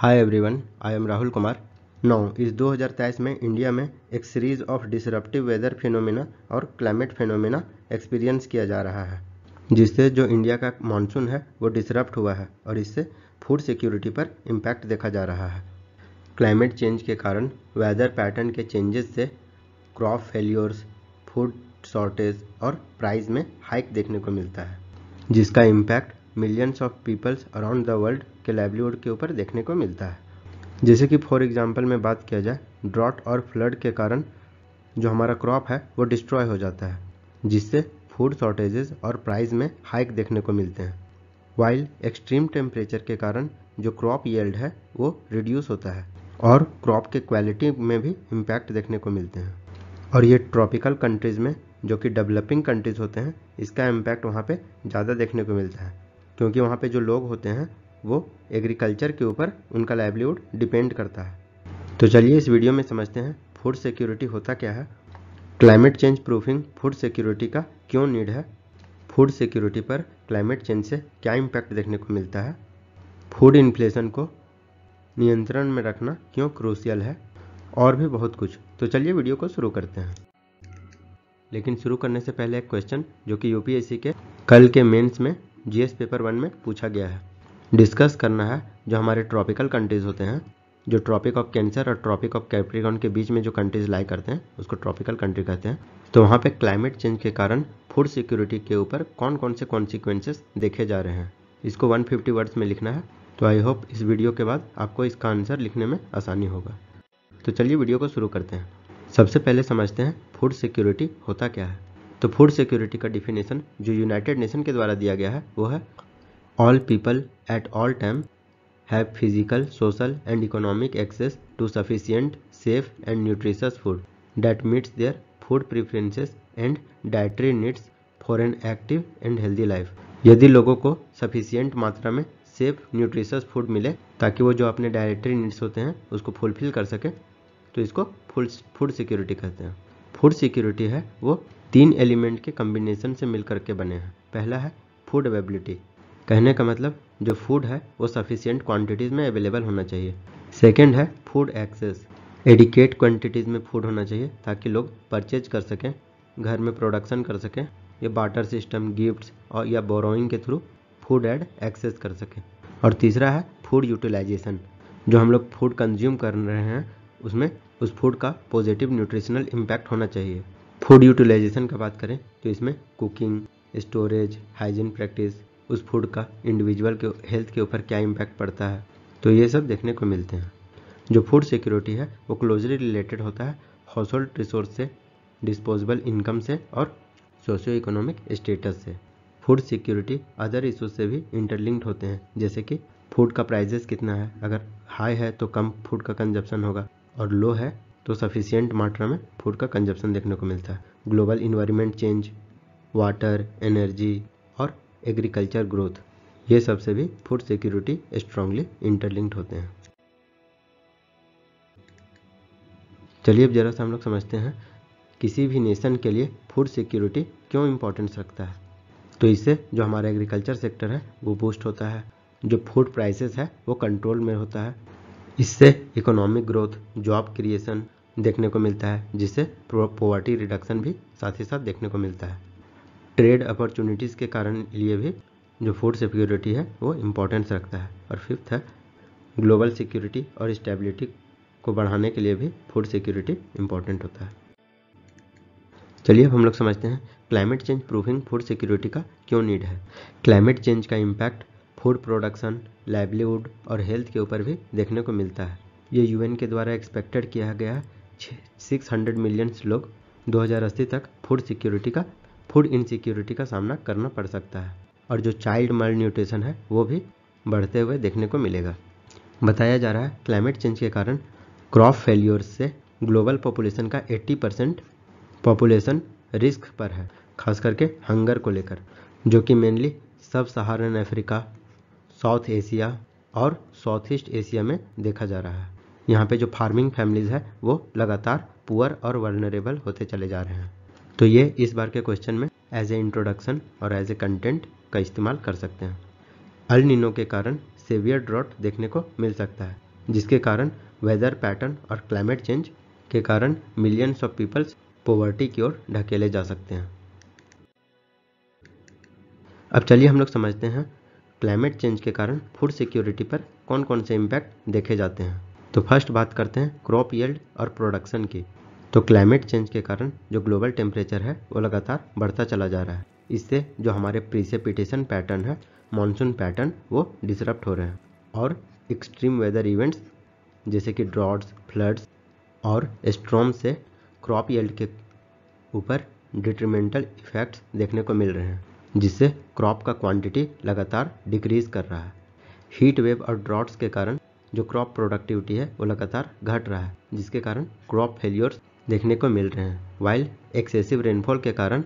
hi everyone I am Rahul Kumar now इस 2023 में India में एक series of disruptive weather phenomena और क्लाइमेट फिनोमिना एक्सपीरियंस किया जा रहा है जिससे जो इंडिया का मानसून है वो डिसरप्ट हुआ है और इससे फूड सिक्योरिटी पर इम्पैक्ट देखा जा रहा है क्लाइमेट चेंज के कारण वेदर पैटर्न के चेंजेस से क्रॉप फेल्योर्स फूड शॉर्टेज और प्राइस में हाइक देखने को मिलता है जिसका impact millions of peoples around the world के लाइवलीवुड के ऊपर देखने को मिलता है जैसे कि फॉर एग्जाम्पल में बात किया जाए ड्रॉट और फ्लड के कारण जो हमारा क्रॉप है वो डिस्ट्रॉय हो जाता है जिससे फूड शॉर्टेजेस और प्राइस में हाइक देखने को मिलते हैं वाइल एक्सट्रीम टेम्परेचर के कारण जो क्रॉप येल्ड है वो रिड्यूस होता है और क्रॉप के क्वालिटी में भी इम्पैक्ट देखने को मिलते हैं और ये ट्रॉपिकल कंट्रीज़ में जो कि डेवलपिंग कंट्रीज़ होते हैं इसका इम्पैक्ट वहाँ पे ज़्यादा देखने को मिलता है क्योंकि वहाँ पे जो लोग होते हैं वो एग्रीकल्चर के ऊपर उनका लाइवलीवुड डिपेंड करता है तो चलिए इस वीडियो में समझते हैं फूड सिक्योरिटी होता क्या है climate change proofing food security का क्यों नीड है फूड सिक्योरिटी पर क्लाइमेट चेंज से क्या इम्पैक्ट देखने को मिलता है फूड इन्फ्लेशन को नियंत्रण में रखना क्यों क्रूसियल है और भी बहुत कुछ तो चलिए वीडियो को शुरू करते हैं लेकिन शुरू करने से पहले एक क्वेश्चन जो कि यूपीएससी के कल के मेंस में जीएस पेपर वन में पूछा गया है डिस्कस करना है जो हमारे ट्रॉपिकल कंट्रीज होते हैं जो ट्रॉपिक ऑफ कैंसर और ट्रॉपिक ऑफ कैप्रिकॉन के बीच में जो कंट्रीज लाई करते हैं उसको ट्रॉपिकल कंट्री कहते हैं तो वहाँ पे क्लाइमेट चेंज के कारण फूड सिक्योरिटी के ऊपर कौन कौन से कॉन्सिक्वेंसेस देखे जा रहे हैं इसको 150 वर्ड्स में लिखना है तो आई होप इस वीडियो के बाद आपको इसका आंसर लिखने में आसानी होगा तो चलिए वीडियो को शुरू करते हैं सबसे पहले समझते हैं फूड सिक्योरिटी होता क्या है तो फूड सिक्योरिटी का डिफिनेशन जो यूनाइटेड नेशन के द्वारा दिया गया है वो है all people at all time have physical social and economic access to sufficient safe and nutritious food that meets their food preferences and dietary needs for an active and healthy life यदि लोगों को sufficient मात्रा में safe nutritious food मिले ताकि वो जो अपने डाइटरी नीड्स होते हैं उसको फुलफिल कर सकें तो इसको फूड सिक्योरिटी कहते हैं फूड सिक्योरिटी है वो तीन एलिमेंट के कम्बिनेशन से मिल करके बने हैं पहला है फूड अवेबिलिटी कहने का मतलब जो फूड है वो सफिशियंट क्वांटिटीज़ में अवेलेबल होना चाहिए सेकेंड है फूड एक्सेस एडिकेट क्वांटिटीज़ में फूड होना चाहिए ताकि लोग परचेज कर सकें घर में प्रोडक्शन कर सकें या बाटर सिस्टम गिफ्ट्स और या बोरोइंग के थ्रू फूड एड एक्सेस कर सकें और तीसरा है फूड यूटिलाइजेशन जो हम लोग फूड कंज्यूम कर रहे हैं उसमें उस फूड का पॉजिटिव न्यूट्रिशनल इम्पैक्ट होना चाहिए फूड यूटिलाइजेशन का बात करें तो इसमें कुकिंग स्टोरेज हाइजीन प्रैक्टिस उस फूड का इंडिविजुअल के हेल्थ के ऊपर क्या इम्पैक्ट पड़ता है तो ये सब देखने को मिलते हैं जो फूड सिक्योरिटी है वो क्लोजली रिलेटेड होता है हाउस होल्ड रिसोर्स से डिस्पोजेबल इनकम से और सोशियो इकोनॉमिक स्टेटस से फूड सिक्योरिटी अदर इशूज से भी इंटरलिंक्ड होते हैं जैसे कि फूड का प्राइजेस कितना है अगर हाई है तो कम फूड का कंजप्शन होगा और लो है तो सफिशियंट मात्रा में फूड का कंजप्शन देखने को मिलता है global environment change water energy और एग्रीकल्चर ग्रोथ ये सबसे भी फूड सिक्योरिटी स्ट्रांगली इंटरलिंक्ड होते हैं चलिए अब ज़रा से हम लोग समझते हैं किसी भी नेशन के लिए फूड सिक्योरिटी क्यों इम्पोर्टेंस रखता है तो इससे जो हमारा एग्रीकल्चर सेक्टर है वो बूस्ट होता है जो फूड प्राइसेस है वो कंट्रोल में होता है इससे इकोनॉमिक ग्रोथ जॉब क्रिएशन देखने को मिलता है जिससे पॉवर्टी रिडक्शन भी साथ ही साथ देखने को मिलता है ट्रेड अपॉर्चुनिटीज़ के कारण लिए भी जो फूड सिक्योरिटी है वो इम्पोर्टेंस रखता है और फिफ्थ है ग्लोबल सिक्योरिटी और स्टेबिलिटी को बढ़ाने के लिए भी फूड सिक्योरिटी इम्पोर्टेंट होता है चलिए अब हम लोग समझते हैं climate change proofing food security का क्यों नीड है क्लाइमेट चेंज का इम्पैक्ट फूड प्रोडक्शन लाइवलीवुड और हेल्थ के ऊपर भी देखने को मिलता है ये यूएन के द्वारा एक्सपेक्टेड किया गया है सिक्स हंड्रेड मिलियंस लोग दो तक फूड सिक्योरिटी का फूड इनसिक्योरिटी का सामना करना पड़ सकता है और जो चाइल्ड मल न्यूट्रिशन है वो भी बढ़ते हुए देखने को मिलेगा बताया जा रहा है क्लाइमेट चेंज के कारण क्रॉप फेल्योर से ग्लोबल पॉपुलेशन का 80 परसेंट पॉपुलेशन रिस्क पर है खास करके हंगर को लेकर जो कि mainly sub Saharan Africa South Asia और साउथ ईस्ट एशिया में देखा जा रहा है यहाँ पे जो फार्मिंग फैमिलीज़ है वो लगातार पुअर और वर्नरेबल होते चले जा रहे हैं तो ये इस बार के क्वेश्चन में एज ए इंट्रोडक्शन और एज ए कंटेंट का इस्तेमाल कर सकते हैं अल के कारण सेवियर ड्रॉट देखने को मिल सकता है जिसके कारण वेदर पैटर्न और क्लाइमेट चेंज के कारण मिलियंस ऑफ पीपल्स पोवर्टी की ओर ढकेले जा सकते हैं अब चलिए हम लोग समझते हैं क्लाइमेट चेंज के कारण फूड सिक्योरिटी पर कौन कौन से इम्पैक्ट देखे जाते हैं तो फर्स्ट बात करते हैं क्रॉप यील्ड और प्रोडक्शन की तो क्लाइमेट चेंज के कारण जो ग्लोबल टेम्परेचर है वो लगातार बढ़ता चला जा रहा है इससे जो हमारे प्रीसेपिटेशन पैटर्न है मानसून पैटर्न वो डिसरप्ट हो रहे हैं और एक्सट्रीम वेदर इवेंट्स जैसे कि ड्रॉट्स फ्लड्स और स्ट्रॉम से क्रॉप यील्ड के ऊपर डिट्रीमेंटल इफ़ेक्ट्स देखने को मिल रहे हैं जिससे क्रॉप का क्वांटिटी लगातार डिक्रीज़ कर रहा है हीट वेव और ड्रॉट्स के कारण जो क्रॉप प्रोडक्टिविटी है वो लगातार घट रहा है जिसके कारण क्रॉप फेल्योर्स देखने को मिल रहे हैं वाइल एक्सेसिव रेनफॉल के कारण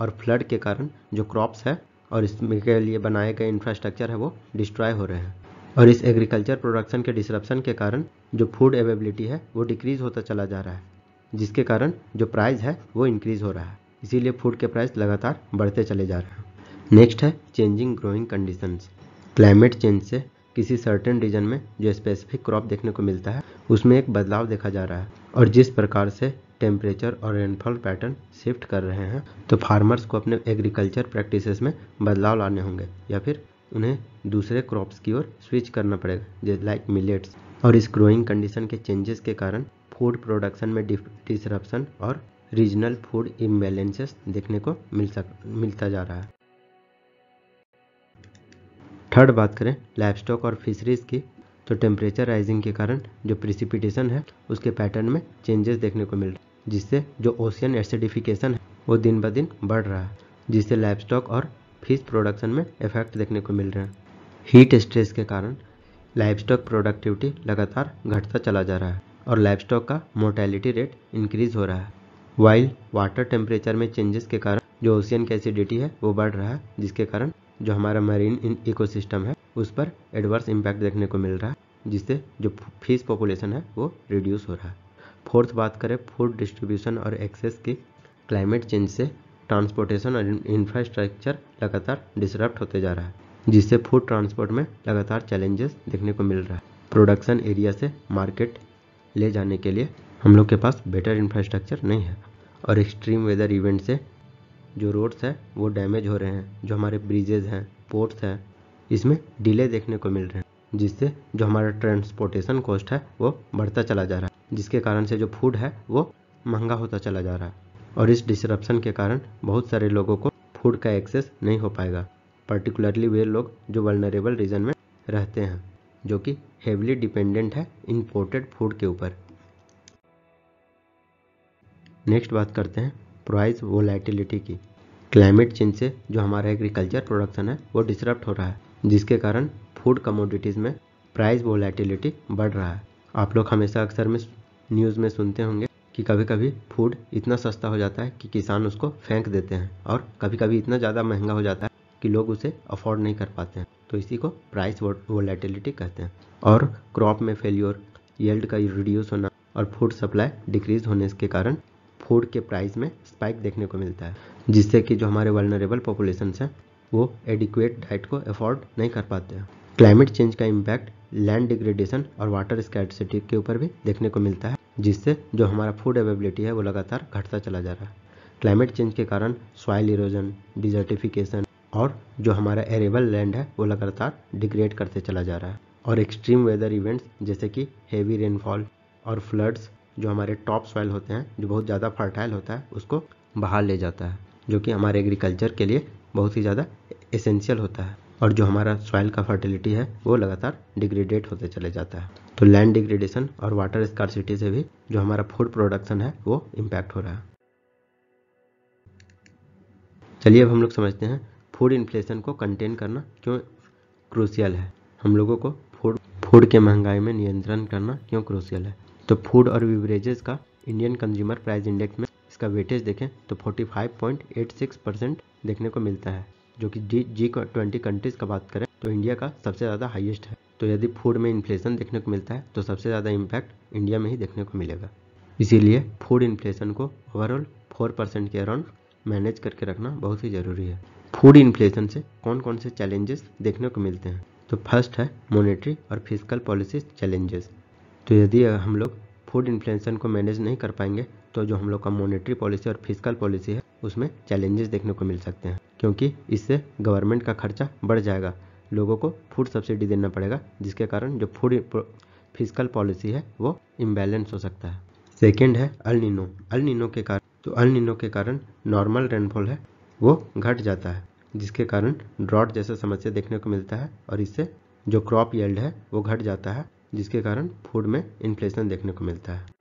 और फ्लड के कारण जो क्रॉप्स है और इसके लिए बनाए गए इंफ्रास्ट्रक्चर है वो डिस्ट्रॉय हो रहे हैं और इस एग्रीकल्चर प्रोडक्शन के डिसरप्शन के कारण जो फूड अवेबिलिटी है वो डिक्रीज़ होता चला जा रहा है जिसके कारण जो प्राइस है वो इंक्रीज़ हो रहा है इसीलिए फूड के प्राइस लगातार बढ़ते चले जा रहे हैं नेक्स्ट है changing growing conditions climate change से किसी सर्टेन रीजन में जो स्पेसिफिक क्रॉप देखने को मिलता है उसमें एक बदलाव देखा जा रहा है और जिस प्रकार से टेम्परेचर और रेनफॉल पैटर्न शिफ्ट कर रहे हैं तो फार्मर्स को अपने एग्रीकल्चर प्रैक्टिसेस में बदलाव लाने होंगे या फिर उन्हें दूसरे क्रॉप्स की ओर स्विच करना पड़ेगा जैसे लाइक मिलेट्स और इस ग्रोइंग कंडीशन के चेंजेस के कारण फूड प्रोडक्शन में डिसरप्शन और रीजनल फूड इम्बेलेंसेस देखने को मिल सक मिलता जा रहा है थर्ड बात करें लाइफ स्टॉक और फिशरीज की तो टेम्परेचर राइजिंग के कारण जो प्रिसिपिटेशन है उसके पैटर्न में चेंजेस देखने को मिल रहा है जिससे जो ओशियन एसिडिफिकेशन है वो दिन ब दिन बढ़ रहा है जिससे लाइफ स्टॉक और फिश प्रोडक्शन में इफेक्ट देखने को मिल रहा है हीट स्ट्रेस के कारण लाइफ स्टॉक प्रोडक्टिविटी लगातार घटता चला जा रहा है और लाइफ स्टॉक का मोर्टेलिटी रेट इंक्रीज हो रहा है वाइल्ड वाटर टेम्परेचर में चेंजेस के कारण जो ओशियन की एसिडिटी है वो बढ़ रहा है जिसके कारण जो हमारा मरीन सिस्टम है उस पर एडवर्स इम्पैक्ट देखने को मिल रहा है जिससे जो फिश पॉपुलेशन है वो रिड्यूस हो रहा है फोर्थ बात करें फूड डिस्ट्रीब्यूशन और एक्सेस की क्लाइमेट चेंज से ट्रांसपोर्टेशन और इंफ्रास्ट्रक्चर लगातार डिसरप्ट होते जा रहा है जिससे फूड ट्रांसपोर्ट में लगातार चैलेंजेस देखने को मिल रहा है प्रोडक्शन एरिया से मार्केट ले जाने के लिए हम लोग के पास बेटर इंफ्रास्ट्रक्चर नहीं है और एक्सट्रीम वेदर इवेंट से जो रोड्स हैं वो डैमेज हो रहे हैं जो हमारे ब्रिजेज हैं पोर्ट्स हैं इसमें डिले देखने को मिल रहे हैं जिससे जो हमारा ट्रांसपोर्टेशन कॉस्ट है वो बढ़ता चला जा रहा है जिसके कारण से जो फूड है वो महंगा होता चला जा रहा है और इस डिसरप्शन के कारण बहुत सारे लोगों को फूड का एक्सेस नहीं हो पाएगा पर्टिकुलरली वे लोग जो वर्नरेबल रीजन में रहते हैं जो कि हेवली डिपेंडेंट है इम्पोर्टेड फूड के ऊपर नेक्स्ट बात करते हैं प्राइस वोलेटिलिटी की क्लाइमेट चेंज से जो हमारा एग्रीकल्चर प्रोडक्शन है वो डिस्टर्ब हो रहा है जिसके कारण फूड कमोडिटीज़ में प्राइस वोलेटिलिटी बढ़ रहा है आप लोग हमेशा अक्सर में न्यूज़ में सुनते होंगे कि कभी कभी फूड इतना सस्ता हो जाता है कि किसान उसको फेंक देते हैं और कभी कभी इतना ज़्यादा महंगा हो जाता है कि लोग उसे अफोर्ड नहीं कर पाते हैं तो इसी को प्राइस वोलेटिलिटी कहते हैं और क्रॉप में फेल्योर येल्ड का रिड्यूस होना और फूड सप्लाई डिक्रीज होने के कारण फूड के प्राइस में स्पाइक देखने को मिलता है जिससे कि जो हमारे वर्नरेबल पॉपुलेशन हैं वो एडिक्वेट डाइट को अफोर्ड नहीं कर पाते हैं क्लाइमेट चेंज का इम्पैक्ट लैंड डिग्रेडेशन और वाटर स्कैटसिटी के ऊपर भी देखने को मिलता है जिससे जो हमारा फूड अवेबिलिटी है वो लगातार घटता चला जा रहा है क्लाइमेट चेंज के कारण सॉइल इरोजन डिजर्टिफिकेशन और जो हमारा एरेबल लैंड है वो लगातार डिग्रेड करते चला जा रहा है और एक्सट्रीम वेदर इवेंट्स जैसे कि हेवी रेनफॉल और फ्लड्स जो हमारे टॉप सॉइल होते हैं जो बहुत ज़्यादा फर्टाइल होता है उसको बाहर ले जाता है जो कि हमारे एग्रीकल्चर के लिए बहुत ही ज़्यादा एसेंशियल होता है और जो हमारा सॉइल का फर्टिलिटी है वो लगातार डिग्रेडेट होते चले जाता है तो लैंड डिग्रेडेशन और वाटर स्कॉर्सिटी से भी जो हमारा फूड प्रोडक्शन है वो इम्पैक्ट हो रहा है चलिए अब हम लोग समझते हैं फूड इन्फ्लेशन को कंटेन करना क्यों क्रूशियल है हम लोगों को फूड फूड के महंगाई में नियंत्रण करना क्यों क्रूशियल है तो फूड और बिवरेजेस का इंडियन कंज्यूमर प्राइस इंडेक्स में इसका वेटेज देखें तो 45.86 परसेंट देखने को मिलता है जो कि जी जी ट्वेंटी कंट्रीज़ का बात करें तो इंडिया का सबसे ज़्यादा हाईएस्ट है तो यदि फूड में इन्फ्लेशन देखने को मिलता है तो सबसे ज़्यादा इम्पैक्ट इंडिया में ही देखने को मिलेगा इसीलिए फूड इन्फ्लेशन को ओवरऑल फोर परसेंट के अराउंड मैनेज करके रखना बहुत ही ज़रूरी है फूड इन्फ्लेशन से कौन कौन से चैलेंजेस देखने को मिलते हैं तो फर्स्ट है मोनिट्री और फिजिकल पॉलिसी चैलेंजेस तो यदि हम लोग फूड इन्फ्लेशन को मैनेज नहीं कर पाएंगे तो जो हम लोग का मॉनेटरी पॉलिसी और फिजिकल पॉलिसी है उसमें चैलेंजेस देखने को मिल सकते हैं क्योंकि इससे गवर्नमेंट का खर्चा बढ़ जाएगा लोगों को फूड सब्सिडी देना पड़ेगा जिसके कारण जो फूड फिजिकल पॉलिसी है वो इम्बैलेंस हो सकता है सेकेंड है अल अलनिनो के कारण तो अलनिनो के कारण नॉर्मल रेनफॉल है वो घट जाता है जिसके कारण ड्रॉट जैसा समस्या देखने को मिलता है और इससे जो क्रॉप येल्ड है वो घट जाता है जिसके कारण फूड में इन्फ्लेशन देखने को मिलता है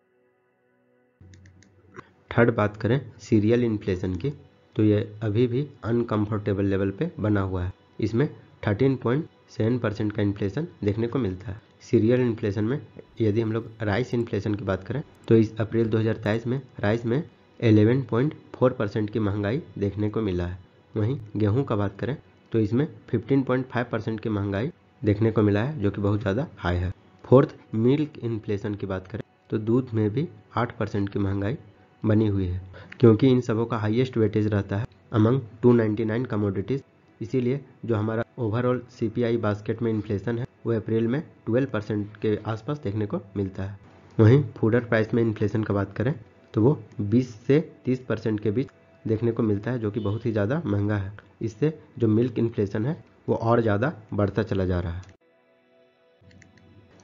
थर्ड बात करें सीरियल इन्फ्लेशन की तो ये अभी भी अनकंफर्टेबल लेवल पे बना हुआ है इसमें 13.7 परसेंट का इन्फ्लेशन देखने को मिलता है सीरियल इन्फ्लेशन में यदि हम लोग राइस इन्फ्लेशन की बात करें तो इस अप्रैल 2023 में राइस में 11.4 परसेंट की महंगाई देखने को मिला है वहीं गेहूं का बात करें तो इसमें 15.5 परसेंट की महंगाई देखने को मिला है जो कि बहुत ज़्यादा हाई है फोर्थ मिल्क इन्फ्लेशन की बात करें तो दूध में भी आठ परसेंट की महंगाई बनी हुई है क्योंकि इन सबों का हाईएस्ट वेटेज रहता है अमंग 299 कमोडिटीज़ इसीलिए जो हमारा ओवरऑल सीपीआई बास्केट में इन्फ्लेशन है वो अप्रैल में 12 परसेंट के आसपास देखने को मिलता है वहीं फूडर प्राइस में इन्फ्लेशन का बात करें तो वो 20 से 30 परसेंट के बीच देखने को मिलता है जो कि बहुत ही ज़्यादा महंगा है इससे जो मिल्क इन्फ्लेशन है वो और ज़्यादा बढ़ता चला जा रहा है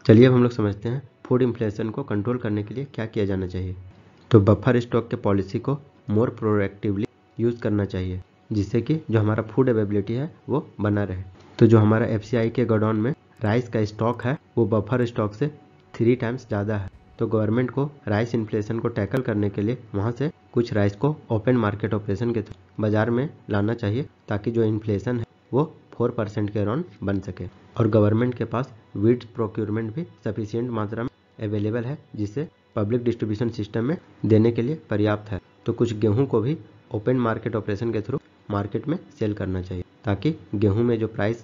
चलिए अब हम लोग समझते हैं फूड इन्फ्लेशन को कंट्रोल करने के लिए क्या किया जाना चाहिए तो बफर स्टॉक के पॉलिसी को मोर प्रोएक्टिवली यूज़ करना चाहिए जिससे कि जो हमारा फूड अवेबिलिटी है वो बना रहे तो जो हमारा एफ के गोडाउन में राइस का स्टॉक है वो बफर स्टॉक से थ्री टाइम्स ज़्यादा है तो गवर्नमेंट को राइस इन्फ्लेशन को टैकल करने के लिए वहाँ से कुछ राइस को ओपन मार्केट ऑपरेशन के थ्रू बाज़ार में लाना चाहिए ताकि जो इन्फ्लेशन है वो फोर परसेंट के अराउंड बन सके और गवर्नमेंट के पास वीट प्रोक्योरमेंट भी सफिशियंट मात्रा में अवेलेबल है जिसे पब्लिक डिस्ट्रीब्यूशन सिस्टम में देने के लिए पर्याप्त है तो कुछ गेहूं को भी ओपन मार्केट ऑपरेशन के थ्रू मार्केट में सेल करना चाहिए ताकि गेहूं में जो प्राइस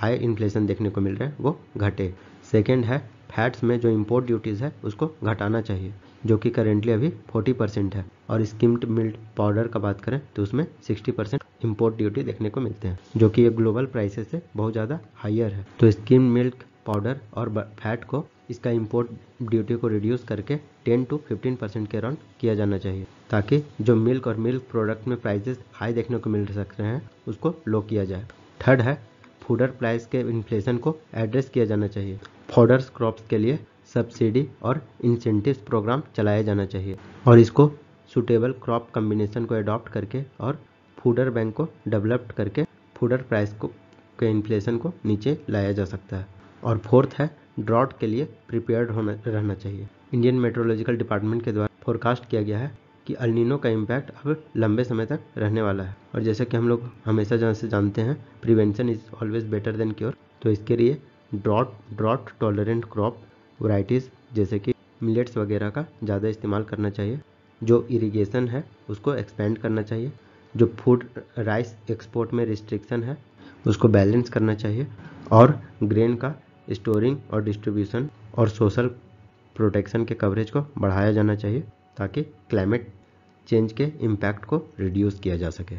हाई इन्फ्लेशन देखने को मिल रहा है वो घटे सेकेंड है फैट्स में जो इम्पोर्ट ड्यूटीज़ है उसको घटाना चाहिए जो कि करेंटली अभी 40 परसेंट है और स्किम्ड मिल्ट पाउडर का बात करें तो उसमें 60 परसेंट इम्पोर्ट ड्यूटी देखने को मिलते हैं जो कि ये ग्लोबल प्राइसेस से बहुत ज़्यादा हायर है तो स्किन मिल्क पाउडर और फैट को इसका इम्पोर्ट ड्यूटी को रिड्यूस करके 10 टू 15 परसेंट के अराउंड किया जाना चाहिए ताकि जो मिल्क और मिल्क प्रोडक्ट में प्राइसेस हाई देखने को मिल सकते हैं उसको लो किया जाए थर्ड है फूडर प्राइस के इन्फ्लेशन को एड्रेस किया जाना चाहिए फॉडर्स क्रॉप्स के लिए सब्सिडी और इंसेंटिव प्रोग्राम चलाया जाना चाहिए और इसको सुटेबल क्रॉप कम्बिनेशन को अडॉप्ट करके और फूडर बैंक को डेवलप्ड करके फूडर प्राइस को के इन्फ्लेशन को नीचे लाया जा सकता है और फोर्थ है ड्रॉट के लिए प्रिपेयर्ड होना रहना चाहिए इंडियन मेट्रोलॉजिकल डिपार्टमेंट के द्वारा फोरकास्ट किया गया है कि अल्निनो का इम्पैक्ट अब लंबे समय तक रहने वाला है और जैसे कि हम लोग हमेशा जहाँ से जानते हैं prevention is always better than cure तो इसके लिए drought drought tolerant crop varieties जैसे कि मिलेट्स वगैरह का ज़्यादा इस्तेमाल करना चाहिए जो इरिगेशन है उसको एक्सपेंड करना चाहिए जो फूड राइस एक्सपोर्ट में रिस्ट्रिक्शन है उसको बैलेंस करना चाहिए और ग्रेन का स्टोरिंग और डिस्ट्रीब्यूशन और सोशल प्रोटेक्शन के कवरेज को बढ़ाया जाना चाहिए ताकि क्लाइमेट चेंज के इम्पैक्ट को रिड्यूस किया जा सके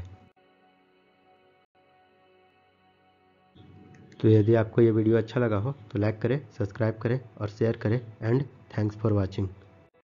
तो यदि आपको ये वीडियो अच्छा लगा हो तो लाइक करें सब्सक्राइब करें और शेयर करें एंड थैंक्स फॉर वॉचिंग